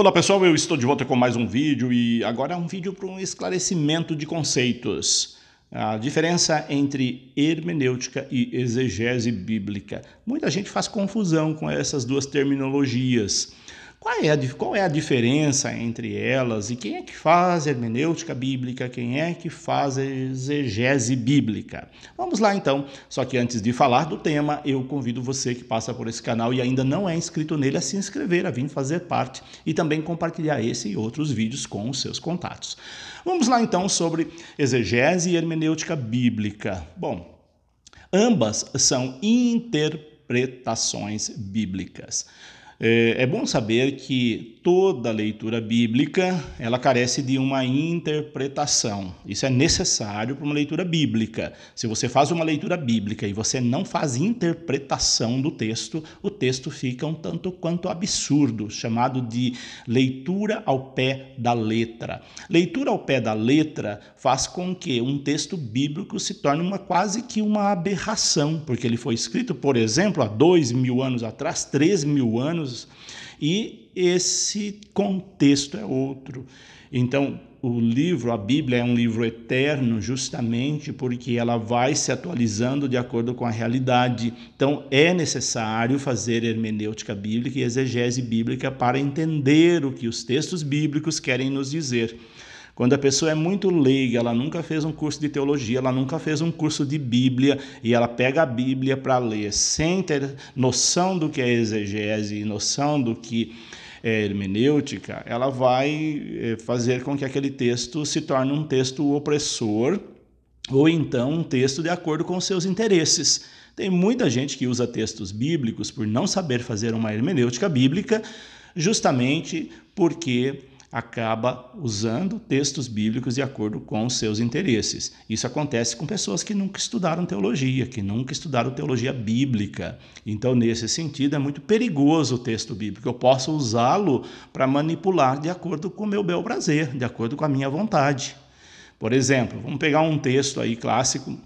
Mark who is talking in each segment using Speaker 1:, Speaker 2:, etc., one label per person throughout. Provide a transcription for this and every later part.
Speaker 1: Olá pessoal, eu estou de volta com mais um vídeo e agora é um vídeo para um esclarecimento de conceitos. A diferença entre hermenêutica e exegese bíblica. Muita gente faz confusão com essas duas terminologias. Qual é, a, qual é a diferença entre elas e quem é que faz hermenêutica bíblica, quem é que faz exegese bíblica? Vamos lá então, só que antes de falar do tema, eu convido você que passa por esse canal e ainda não é inscrito nele a se inscrever, a vir fazer parte e também compartilhar esse e outros vídeos com os seus contatos. Vamos lá então sobre exegese e hermenêutica bíblica. Bom, ambas são interpretações bíblicas. É, é, bom saber que toda leitura bíblica ela carece de uma interpretação. Isso é necessário para uma leitura bíblica. Se você faz uma leitura bíblica e você não faz interpretação do texto, o texto fica um tanto quanto absurdo, chamado de leitura ao pé da letra. Leitura ao pé da letra faz com que um texto bíblico se torne uma quase que uma aberração, porque ele foi escrito, por exemplo, há dois mil anos atrás, três mil anos e esse contexto é outro. Então, o livro, a Bíblia, é um livro eterno, justamente porque ela vai se atualizando de acordo com a realidade. Então, é necessário fazer hermenêutica bíblica e exegese bíblica para entender o que os textos bíblicos querem nos dizer. Quando a pessoa é muito leiga, ela nunca fez um curso de teologia, ela nunca fez um curso de Bíblia e ela pega a Bíblia para ler sem ter noção do que é exegese, noção do que é hermenêutica, ela vai eh, fazer com que aquele texto se torne um texto opressor ou então um texto de acordo com seus interesses. Tem muita gente que usa textos bíblicos por não saber fazer uma hermenêutica bíblica, justamente porque acaba usando textos bíblicos de acordo com os seus interesses. Isso acontece com pessoas que nunca estudaram teologia, que nunca estudaram teologia bíblica. Então, nesse sentido, é muito perigoso o texto bíblico. Eu posso usá-lo para manipular de acordo com o meu bel prazer, de acordo com a minha vontade. Por exemplo, vamos pegar um texto aí clássico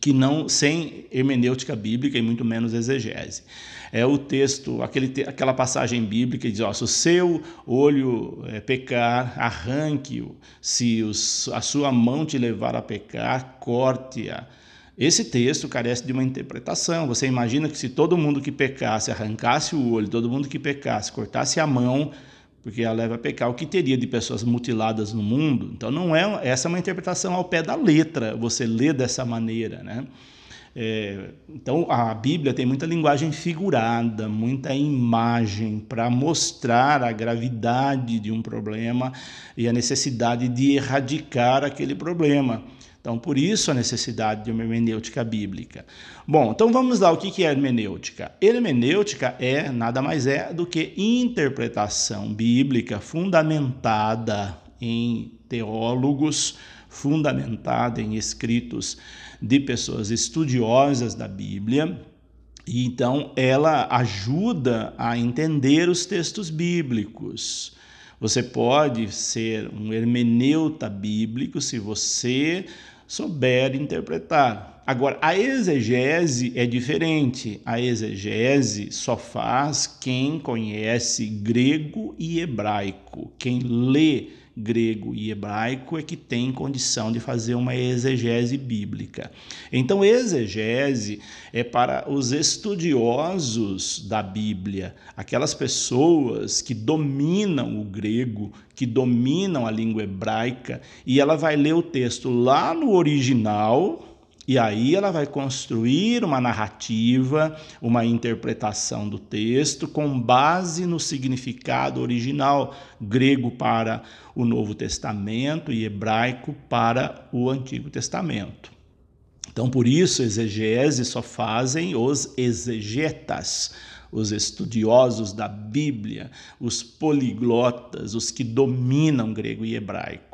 Speaker 1: que não sem hermenêutica bíblica e muito menos exegese. É o texto, aquele, aquela passagem bíblica que diz: ó, se o seu olho é pecar, arranque-o. Se os, a sua mão te levar a pecar, corte-a. Esse texto carece de uma interpretação. Você imagina que se todo mundo que pecasse arrancasse o olho, todo mundo que pecasse cortasse a mão, porque ela leva a pecar o que teria de pessoas mutiladas no mundo. Então não é essa é uma interpretação ao pé da letra. Você lê dessa maneira, né? É, então a Bíblia tem muita linguagem figurada, muita imagem para mostrar a gravidade de um problema e a necessidade de erradicar aquele problema. Então, por isso a necessidade de uma hermenêutica bíblica. Bom, então vamos lá, o que é hermenêutica? Hermenêutica é nada mais é do que interpretação bíblica fundamentada em teólogos, fundamentada em escritos de pessoas estudiosas da Bíblia. E então ela ajuda a entender os textos bíblicos. Você pode ser um hermeneuta bíblico se você souber interpretar. Agora, a exegese é diferente. A exegese só faz quem conhece grego e hebraico, quem lê grego e hebraico é que tem condição de fazer uma exegese bíblica. Então, exegese é para os estudiosos da Bíblia, aquelas pessoas que dominam o grego, que dominam a língua hebraica, e ela vai ler o texto lá no original e aí ela vai construir uma narrativa, uma interpretação do texto com base no significado original grego para o Novo Testamento e hebraico para o Antigo Testamento. Então, por isso, exegeses só fazem os exegetas, os estudiosos da Bíblia, os poliglotas, os que dominam grego e hebraico.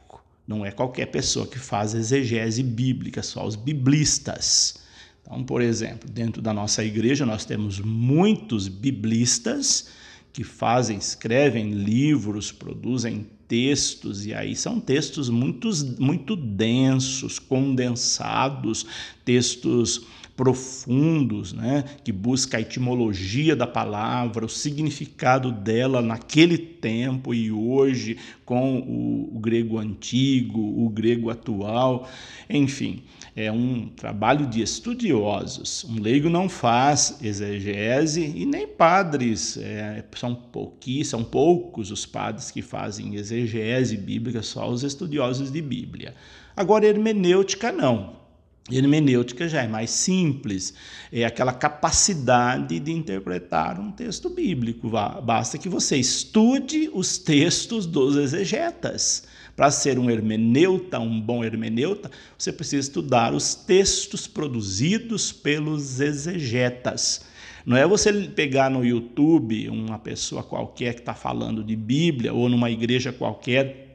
Speaker 1: Não é qualquer pessoa que faz exegese bíblica, só os biblistas. Então, por exemplo, dentro da nossa igreja nós temos muitos biblistas que fazem, escrevem livros, produzem textos, e aí são textos muito, muito densos, condensados, textos profundos, né? que busca a etimologia da palavra, o significado dela naquele tempo e hoje, com o, o grego antigo, o grego atual, enfim, é um trabalho de estudiosos. Um leigo não faz exegese e nem padres, é, são, pouqui, são poucos os padres que fazem exegese bíblica, só os estudiosos de Bíblia. Agora, hermenêutica não Hermenêutica já é mais simples, é aquela capacidade de interpretar um texto bíblico. Basta que você estude os textos dos exegetas. Para ser um hermeneuta, um bom hermeneuta, você precisa estudar os textos produzidos pelos exegetas. Não é você pegar no YouTube uma pessoa qualquer que está falando de Bíblia ou numa igreja qualquer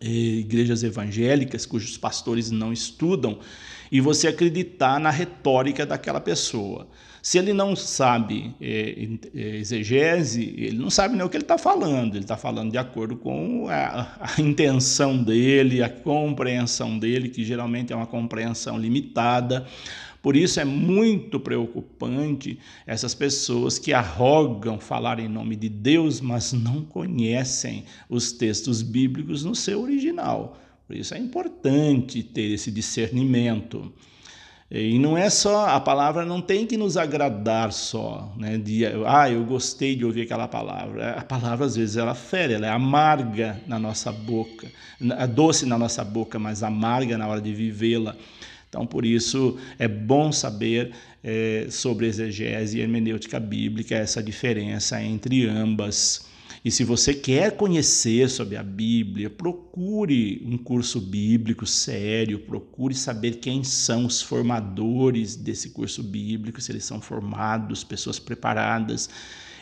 Speaker 1: igrejas evangélicas cujos pastores não estudam e você acreditar na retórica daquela pessoa. Se ele não sabe é, é, exegese, ele não sabe nem o que ele está falando, ele está falando de acordo com a, a intenção dele, a compreensão dele, que geralmente é uma compreensão limitada. Por isso é muito preocupante essas pessoas que arrogam falar em nome de Deus, mas não conhecem os textos bíblicos no seu original. Por isso é importante ter esse discernimento. E não é só, a palavra não tem que nos agradar só, né? De, ah, eu gostei de ouvir aquela palavra. A palavra, às vezes, ela fere, ela é amarga na nossa boca, é doce na nossa boca, mas amarga na hora de vivê-la. Então, por isso, é bom saber é, sobre exegese e hermenêutica bíblica, essa diferença entre ambas. E se você quer conhecer sobre a Bíblia, procure um curso bíblico sério, procure saber quem são os formadores desse curso bíblico, se eles são formados, pessoas preparadas,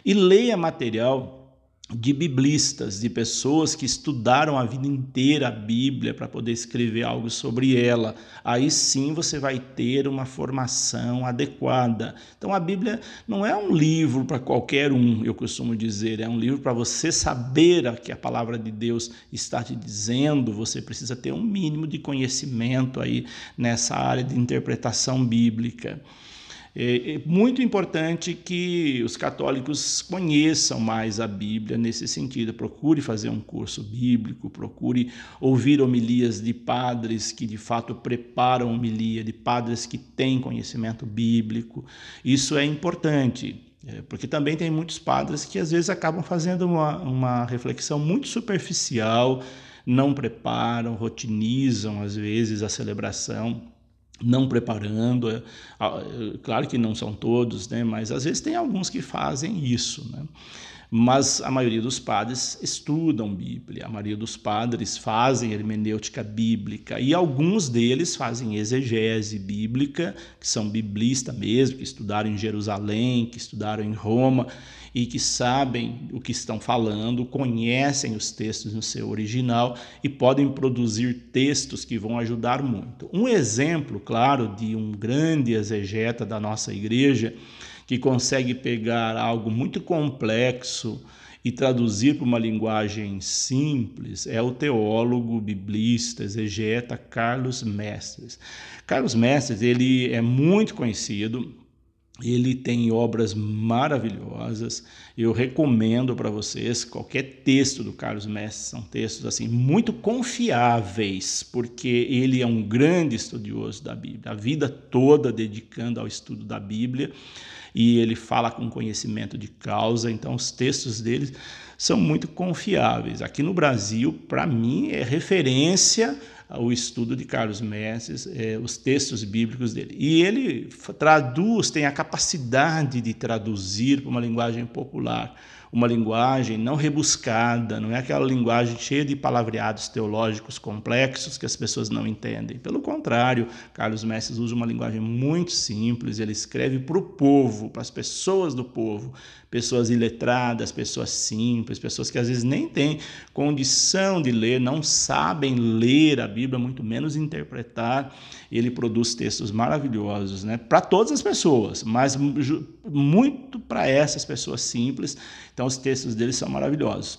Speaker 1: e leia material de biblistas, de pessoas que estudaram a vida inteira a Bíblia para poder escrever algo sobre ela. Aí sim você vai ter uma formação adequada. Então a Bíblia não é um livro para qualquer um, eu costumo dizer, é um livro para você saber o que a palavra de Deus está te dizendo. Você precisa ter um mínimo de conhecimento aí nessa área de interpretação bíblica. É, é muito importante que os católicos conheçam mais a Bíblia nesse sentido. Procure fazer um curso bíblico, procure ouvir homilias de padres que de fato preparam homilia, de padres que têm conhecimento bíblico. Isso é importante. É, porque também tem muitos padres que às vezes acabam fazendo uma, uma reflexão muito superficial, não preparam, rotinizam às vezes a celebração não preparando. É, é, claro que não são todos, né? mas às vezes tem alguns que fazem isso. Né? Mas a maioria dos padres estudam Bíblia, a maioria dos padres fazem hermenêutica bíblica e alguns deles fazem exegese bíblica, que são biblistas mesmo, que estudaram em Jerusalém, que estudaram em Roma e que sabem o que estão falando, conhecem os textos no seu original e podem produzir textos que vão ajudar muito. Um exemplo, claro, de um grande exegeta da nossa igreja que consegue pegar algo muito complexo e traduzir para uma linguagem simples é o teólogo, biblista, exegeta Carlos Mestres. Carlos Mestres, ele é muito conhecido ele tem obras maravilhosas. Eu recomendo para vocês qualquer texto do Carlos Mestre, são textos assim muito confiáveis, porque ele é um grande estudioso da Bíblia, a vida toda dedicando ao estudo da Bíblia, e ele fala com conhecimento de causa, então os textos dele são muito confiáveis. Aqui no Brasil, para mim, é referência o estudo de Carlos Mestres, é, eh, os textos bíblicos dele. E ele traduz, tem a capacidade de traduzir para uma linguagem popular uma linguagem não rebuscada, não é aquela linguagem cheia de palavreados teológicos complexos que as pessoas não entendem. Pelo contrário, Carlos Mestres usa uma linguagem muito simples, ele escreve para o povo, para as pessoas do povo, pessoas iletradas, pessoas simples, pessoas que às vezes nem têm condição de ler, não sabem ler a Bíblia, muito menos interpretar. Ele produz textos maravilhosos, né? Para todas as pessoas, mas muito para essas pessoas simples então, os textos dele são maravilhosos.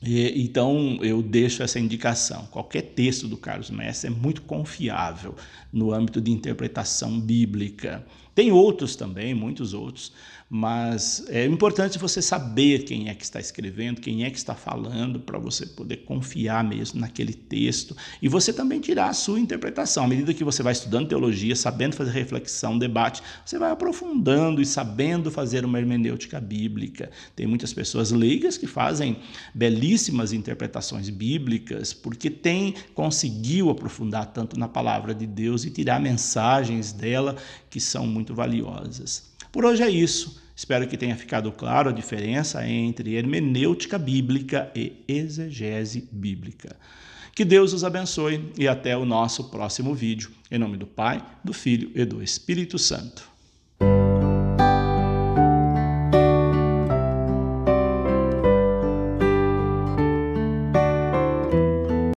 Speaker 1: E, então eu deixo essa indicação. Qualquer texto do Carlos Mestre é muito confiável no âmbito de interpretação bíblica. Tem outros também, muitos outros, mas é importante você saber quem é que está escrevendo, quem é que está falando, para você poder confiar mesmo naquele texto e você também tirar a sua interpretação. À medida que você vai estudando teologia, sabendo fazer reflexão, debate, você vai aprofundando e sabendo fazer uma hermenêutica bíblica. Tem muitas pessoas leigas que fazem belíssimas interpretações bíblicas porque tem conseguiu aprofundar tanto na palavra de Deus e tirar mensagens dela que são muito valiosas. Por hoje é isso. Espero que tenha ficado claro a diferença entre hermenêutica bíblica e exegese bíblica. Que Deus os abençoe e até o nosso próximo vídeo. Em nome do Pai, do Filho e do Espírito Santo.